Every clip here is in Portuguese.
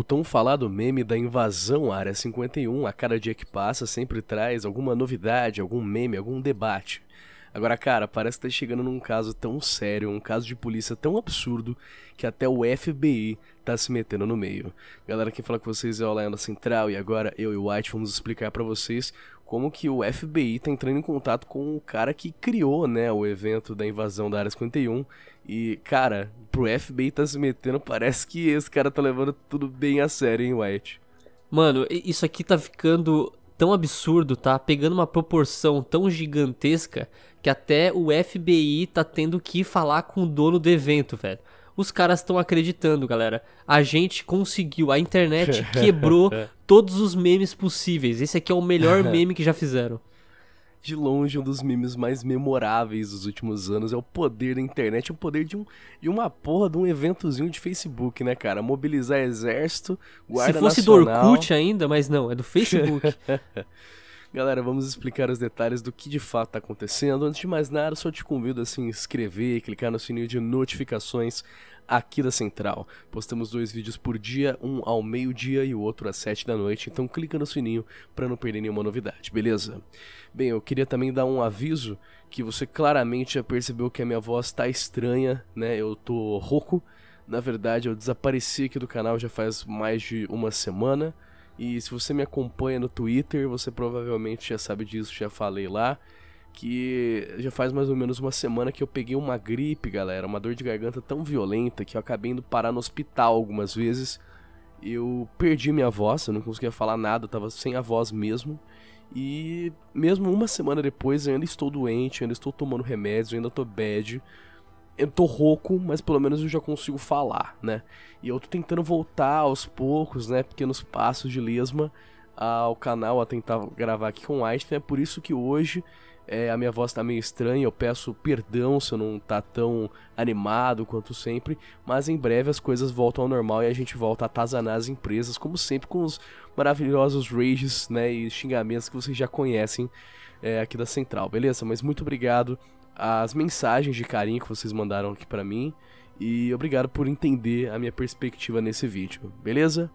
O tão falado meme da invasão à Área 51, a cada dia que passa, sempre traz alguma novidade, algum meme, algum debate. Agora, cara, parece que tá chegando num caso tão sério, um caso de polícia tão absurdo, que até o FBI tá se metendo no meio. Galera, quem fala com vocês é o Laiana Central e agora eu e o White vamos explicar para vocês como que o FBI tá entrando em contato com o cara que criou, né, o evento da invasão da Área 51. E, cara, pro FBI tá se metendo, parece que esse cara tá levando tudo bem a sério, hein, White? Mano, isso aqui tá ficando tão absurdo, tá pegando uma proporção tão gigantesca que até o FBI tá tendo que falar com o dono do evento, velho. Os caras estão acreditando, galera. A gente conseguiu, a internet quebrou todos os memes possíveis. Esse aqui é o melhor meme que já fizeram de longe um dos memes mais memoráveis dos últimos anos é o poder da internet, é o poder de, um, de uma porra de um eventozinho de Facebook, né, cara? Mobilizar exército, guarda Se fosse nacional... do Orkut ainda, mas não, é do Facebook. Galera, vamos explicar os detalhes do que de fato está acontecendo. Antes de mais nada, só te convido a se inscrever e clicar no sininho de notificações aqui da Central. Postamos dois vídeos por dia, um ao meio-dia e o outro às sete da noite, então clica no sininho para não perder nenhuma novidade, beleza? Bem, eu queria também dar um aviso que você claramente já percebeu que a minha voz está estranha, né? Eu tô rouco. Na verdade, eu desapareci aqui do canal já faz mais de uma semana. E se você me acompanha no Twitter, você provavelmente já sabe disso, já falei lá. Que já faz mais ou menos uma semana que eu peguei uma gripe, galera. Uma dor de garganta tão violenta que eu acabei indo parar no hospital algumas vezes. Eu perdi minha voz, eu não conseguia falar nada, eu tava sem a voz mesmo. E mesmo uma semana depois, eu ainda estou doente, eu ainda estou tomando remédios, eu ainda tô bad eu tô rouco, mas pelo menos eu já consigo falar, né? E eu tô tentando voltar aos poucos, né? Pequenos passos de lesma ao canal a tentar gravar aqui com Einstein. É por isso que hoje é, a minha voz tá meio estranha. Eu peço perdão se eu não tá tão animado quanto sempre. Mas em breve as coisas voltam ao normal e a gente volta a atazanar as empresas, como sempre, com os maravilhosos rages, né? E xingamentos que vocês já conhecem é, aqui da Central, beleza? Mas muito obrigado as mensagens de carinho que vocês mandaram aqui para mim e obrigado por entender a minha perspectiva nesse vídeo, beleza?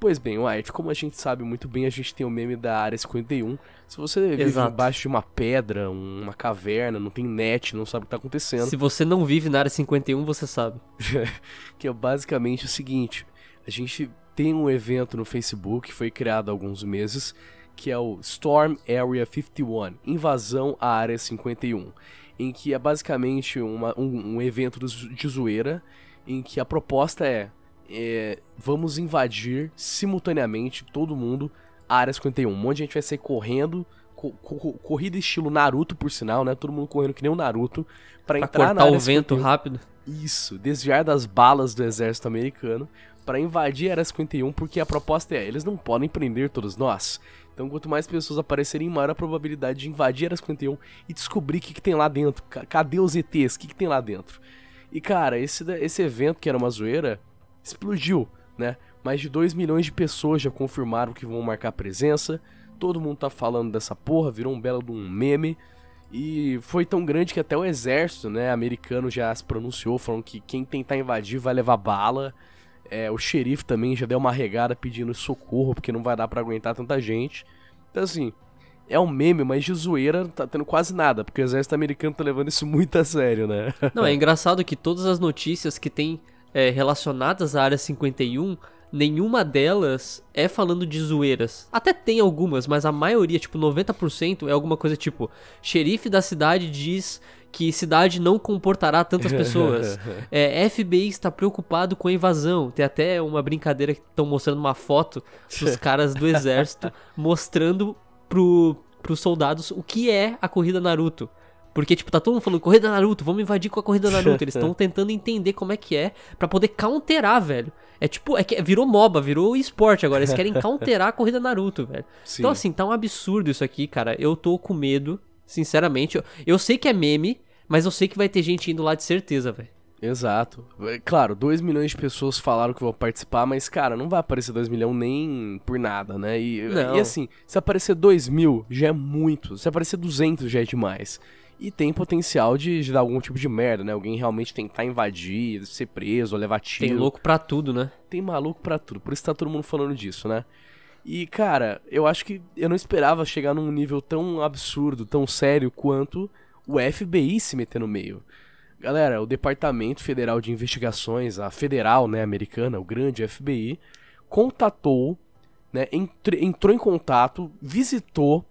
Pois bem, White, como a gente sabe muito bem, a gente tem o meme da Área 51. Se você vive Exato. embaixo de uma pedra, uma caverna, não tem net, não sabe o que está acontecendo. Se você não vive na Área 51, você sabe. que é basicamente o seguinte: a gente tem um evento no Facebook, foi criado há alguns meses, que é o Storm Area 51, Invasão à Área 51, em que é basicamente uma, um, um, evento de zoeira, em que a proposta é, é, vamos invadir simultaneamente todo mundo a Área 51. Um monte de gente vai sair correndo, corrida estilo Naruto, por sinal, né? Todo mundo correndo que nem o Naruto, para entrar na área o vento 51. rápido. Isso, desviar das balas do exército americano para invadir a Área 51, porque a proposta é, eles não podem prender todos nós. Então, quanto mais pessoas aparecerem, maior a probabilidade de invadir a 51 e descobrir o que, que, tem lá dentro. Cadê os ETs? O que, que, tem lá dentro? E, cara, esse, esse evento, que era uma zoeira, explodiu, né? Mais de 2 milhões de pessoas já confirmaram que vão marcar presença. Todo mundo tá falando dessa porra, virou um belo de um meme. E foi tão grande que até o exército né, americano já se pronunciou, falando que quem tentar invadir vai levar bala. É, o xerife também já deu uma regada pedindo socorro, porque não vai dar para aguentar tanta gente. Então, assim, é um meme, mas de zoeira tá tendo quase nada, porque o exército americano tá levando isso muito a sério, né? Não, é engraçado que todas as notícias que tem é, relacionadas à Área 51, nenhuma delas é falando de zoeiras. Até tem algumas, mas a maioria, tipo 90%, é alguma coisa tipo: xerife da cidade diz que cidade não comportará tantas pessoas. é, FBI está preocupado com a invasão. Tem até uma brincadeira que estão mostrando uma foto dos caras do exército mostrando para pros soldados o que é a corrida Naruto. Porque, tipo, tá todo mundo falando, corrida Naruto, vamos invadir com a corrida Naruto. Eles estão tentando entender como é que é para poder counterar, velho. É tipo, é que virou MOBA, virou esporte agora. Eles querem counterar a corrida Naruto, velho. Então, Sim. Então, assim, tá um absurdo isso aqui, cara. Eu tô com medo Sinceramente, eu, eu sei que é meme, mas eu sei que vai ter gente indo lá de certeza, velho. Exato. É, claro, 2 milhões de pessoas falaram que vão participar, mas, cara, não vai aparecer 2 milhões nem por nada, né? E, e, assim, se aparecer 2 mil, já é muito. Se aparecer 200, já é demais. E tem potencial de, de dar algum tipo de merda, né? Alguém realmente tentar invadir, ser preso, levar tiro. Tem louco pra tudo, né? Tem maluco pra tudo. Por isso tá todo mundo falando disso, né? E, cara, eu acho que eu não esperava chegar num nível tão absurdo, tão sério quanto o FBI se meter no meio. Galera, o Departamento Federal de Investigações, a federal, né, americana, o grande FBI, contatou, né, entrou em contato, visitou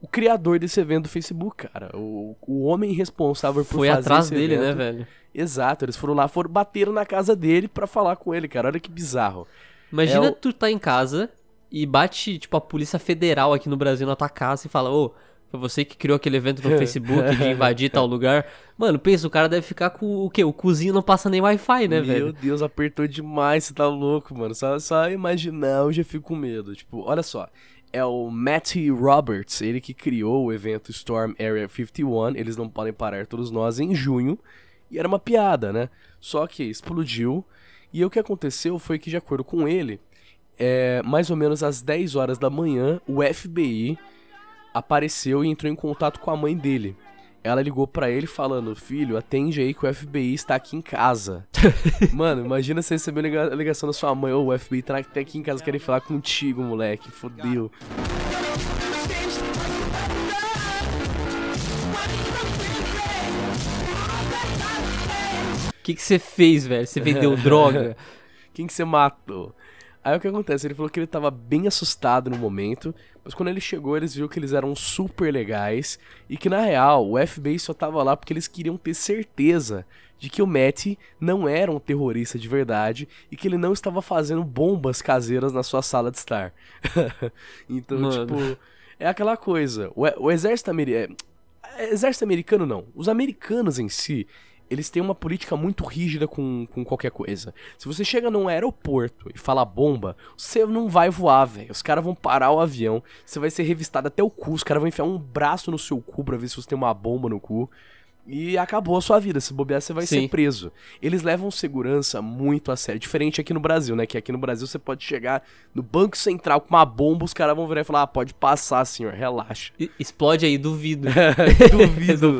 o criador desse evento do Facebook, cara. O, o homem responsável por Foi fazer atrás esse dele, né, evento. né, velho? Exato, eles foram lá, foram bateram na casa dele para falar com ele, cara. Olha que bizarro. Imagina é tu tá em casa, e bate, tipo, a Polícia Federal aqui no Brasil na tua casa e fala, ô, foi você que criou aquele evento no Facebook de invadir tal lugar. Mano, pensa, o cara deve ficar com o quê? O cozinho não passa nem Wi-Fi, né, Meu velho? Meu Deus, apertou demais, você tá louco, mano. Só, só imaginar eu já fico com medo. Tipo, olha só. É o Matt Roberts, ele que criou o evento Storm Area 51, Eles Não Podem Parar Todos Nós, em junho. E era uma piada, né? Só que explodiu. E o que aconteceu foi que, de acordo com ele, é, mais ou menos às 10 horas da manhã, o FBI apareceu e entrou em contato com a mãe dele. Ela ligou para ele falando: Filho, atende aí que o FBI está aqui em casa. Mano, imagina você receber a ligação da sua mãe: Ô, oh, o FBI está aqui em casa, querem falar contigo, moleque. Fodeu. O que você fez, velho? Você vendeu droga? Quem que você matou? Aí o que acontece? Ele falou que ele tava bem assustado no momento, mas quando ele chegou, eles viram que eles eram super legais e que na real o FBI só tava lá porque eles queriam ter certeza de que o Matt não era um terrorista de verdade e que ele não estava fazendo bombas caseiras na sua sala de estar. então, Mano. tipo, é aquela coisa. O, é, o exército americano. É, exército americano não. Os americanos em si, eles têm uma política muito rígida com, com qualquer coisa. Se você chega num aeroporto e fala bomba, você não vai voar, velho. Os caras vão parar o avião, você vai ser revistado até o cu, os caras vão enfiar um braço no seu cu pra ver se você tem uma bomba no cu e acabou a sua vida. Se bobear, você vai Sim. ser preso. Eles levam segurança muito a sério. Diferente aqui no Brasil, né? Que aqui no Brasil você pode chegar no Banco Central com uma bomba, os caras vão virar e falar: ah, pode passar, senhor, relaxa. Explode aí, duvido. duvido.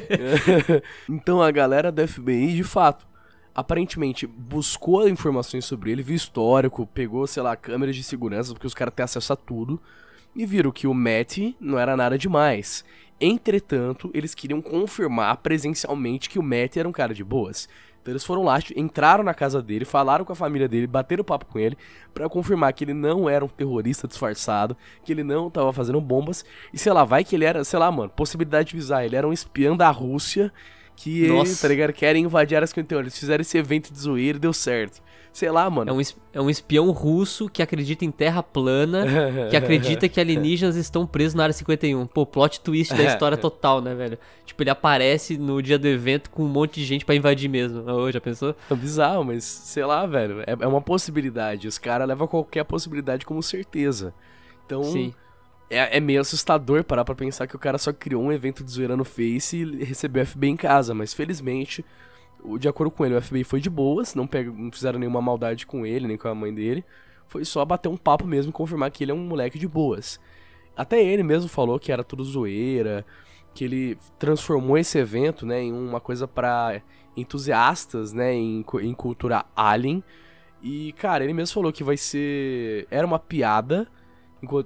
então a galera da FBI, de fato, aparentemente buscou informações sobre ele, viu histórico, pegou, sei lá, câmeras de segurança, porque os caras têm acesso a tudo e viram que o Matt não era nada demais. Entretanto, eles queriam confirmar presencialmente que o Matt era um cara de boas. Então eles foram lá, entraram na casa dele, falaram com a família dele, bateram papo com ele para confirmar que ele não era um terrorista disfarçado, que ele não tava fazendo bombas e sei lá, vai que ele era, sei lá, mano, possibilidade de visar, ele era um espião da Rússia que Nossa. eles, tá ligado, querem invadir as 51. Eles fizeram esse evento de zoeira e deu certo. Sei lá, mano. É um, é um espião russo que acredita em terra plana, que acredita que alienígenas estão presos na área 51. Pô, plot twist da história total, né, velho? Tipo, ele aparece no dia do evento com um monte de gente para invadir mesmo. Oh, já pensou? É bizarro, mas sei lá, velho. É, é uma possibilidade. Os caras levam qualquer possibilidade como certeza. Então. Sim é, é, meio assustador parar pra pensar que o cara só criou um evento de zoeira no Face e recebeu o FBI em casa, mas felizmente, de acordo com ele, o FBI foi de boas, não, pega, não fizeram nenhuma maldade com ele, nem com a mãe dele. Foi só bater um papo mesmo e confirmar que ele é um moleque de boas. Até ele mesmo falou que era tudo zoeira, que ele transformou esse evento né, em uma coisa para entusiastas né, em, em cultura alien. E, cara, ele mesmo falou que vai ser. Era uma piada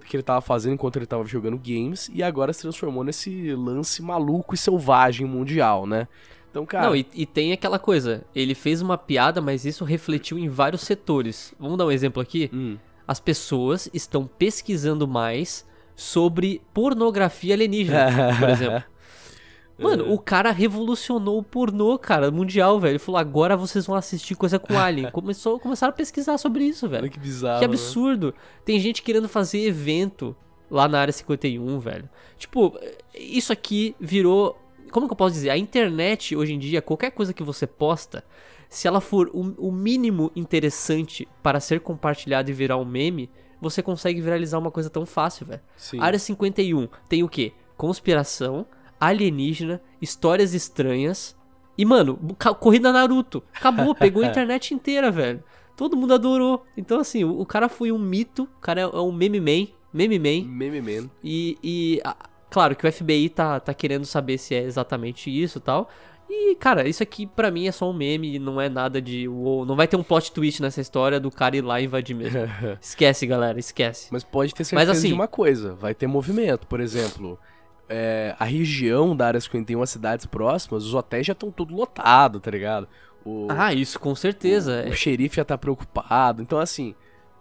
que ele tava fazendo enquanto ele tava jogando games e agora se transformou nesse lance maluco e selvagem mundial, né? Então, cara. Não, e, e, tem aquela coisa, ele fez uma piada, mas isso refletiu em vários setores. Vamos dar um exemplo aqui? Hum. As pessoas estão pesquisando mais sobre pornografia alienígena, por exemplo. Mano, é. o cara revolucionou o pornô, cara, mundial, velho. Ele falou, agora vocês vão assistir coisa com alien. Começou, começaram a pesquisar sobre isso, velho. Olha que bizarro. Que né? absurdo. Né? Tem gente querendo fazer evento lá na área 51, velho. Tipo, isso aqui virou. Como que eu posso dizer? A internet hoje em dia, qualquer coisa que você posta, se ela for o, o mínimo interessante para ser compartilhada e virar um meme, você consegue viralizar uma coisa tão fácil, velho. A área 51 tem o quê? Conspiração alienígena, histórias estranhas. E, mano, corrida Naruto. Acabou, pegou a internet inteira, velho. Todo mundo adorou. Então, assim, o, o cara foi um mito. O cara é, é um meme man. Meme man. Meme man. E, e a, claro que o FBI tá, tá querendo saber se é exatamente isso e tal. E, cara, isso aqui para mim é só um meme, não é nada de. Uou, não vai ter um plot twist nessa história do cara ir lá e invadir mesmo. esquece, galera, esquece. Mas pode ter certeza Mas, assim, de uma coisa: vai ter movimento, por exemplo é, a região da Área 51, as cidades próximas, os hotéis já estão tudo lotado, tá ligado? O, ah, isso com certeza. O, o é. xerife já tá preocupado. Então, assim,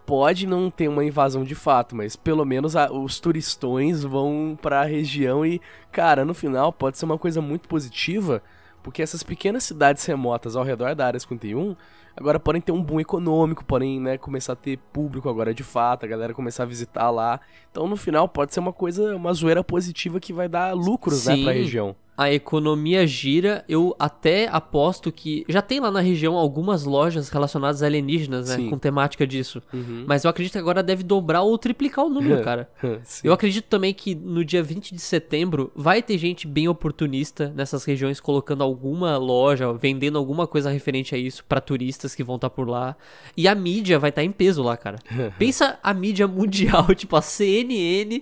pode não ter uma invasão de fato, mas pelo menos a, os turistões vão para a região e, cara, no final pode ser uma coisa muito positiva porque essas pequenas cidades remotas ao redor da Área 51 agora podem ter um boom econômico, podem né, começar a ter público agora de fato, a galera começar a visitar lá. Então no final pode ser uma coisa, uma zoeira positiva que vai dar lucros né para a região a economia gira. Eu até aposto que já tem lá na região algumas lojas relacionadas a alienígenas, né? Sim. Com temática disso. Uhum. Mas eu acredito que agora deve dobrar ou triplicar o número, cara. eu acredito também que no dia 20 de setembro vai ter gente bem oportunista nessas regiões colocando alguma loja, vendendo alguma coisa referente a isso para turistas que vão estar tá por lá. E a mídia vai estar tá em peso lá, cara. Pensa a mídia mundial, tipo a CNN,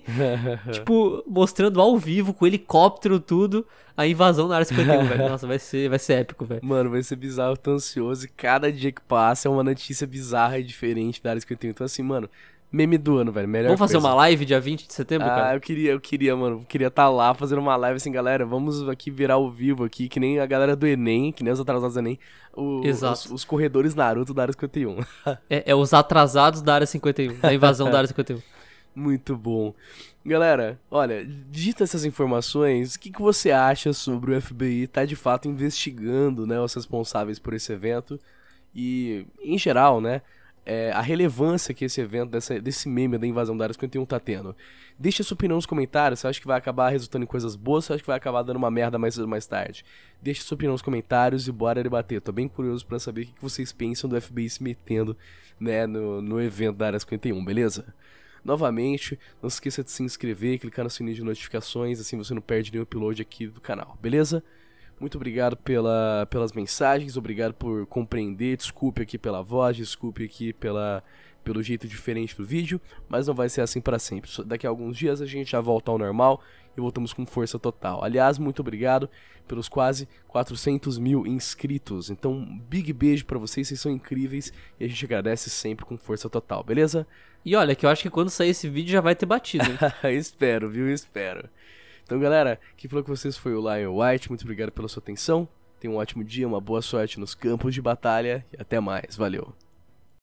tipo, mostrando ao vivo com helicóptero tudo a invasão na área 51, velho. Nossa, vai ser, vai ser épico, velho. Mano, vai ser bizarro, tô ansioso. E cada dia que passa é uma notícia bizarra e diferente da área 51. Então, assim, mano, meme do ano, velho. Melhor vamos fazer coisa. uma live dia 20 de setembro, ah, cara? Ah, eu queria, eu queria, mano. Eu queria estar tá lá fazendo uma live assim, galera. Vamos aqui virar ao vivo aqui, que nem a galera do Enem, que nem os atrasados do Enem. O, Exato. Os, os, corredores Naruto da área 51. é, é, os atrasados da área 51, da invasão da área 51. Muito bom. Galera, olha, dita essas informações, o que, que você acha sobre o FBI estar tá, de fato investigando né, os responsáveis por esse evento? E, em geral, né, é, a relevância que esse evento, dessa, desse meme da invasão da Área 51 tá tendo. Deixa sua opinião nos comentários, você acha que vai acabar resultando em coisas boas, você acha que vai acabar dando uma merda mais mais tarde? Deixa sua opinião nos comentários e bora debater. Tô bem curioso para saber o que vocês pensam do FBI se metendo né, no, no evento da Área 51, beleza? Novamente, não se esqueça de se inscrever, clicar no sininho de notificações, assim você não perde nenhum upload aqui do canal, beleza? Muito obrigado pela, pelas mensagens, obrigado por compreender, desculpe aqui pela voz, desculpe aqui pela pelo jeito diferente do vídeo, mas não vai ser assim para sempre. Daqui a alguns dias a gente já volta ao normal e voltamos com força total. Aliás, muito obrigado pelos quase 400 mil inscritos. Então, um big beijo para vocês, vocês são incríveis e a gente agradece sempre com força total, beleza? E olha, que eu acho que quando sair esse vídeo já vai ter batido. Espero, viu? Espero. Então, galera, quem falou com vocês foi o Lion White. Muito obrigado pela sua atenção. Tenha um ótimo dia, uma boa sorte nos campos de batalha e até mais. Valeu.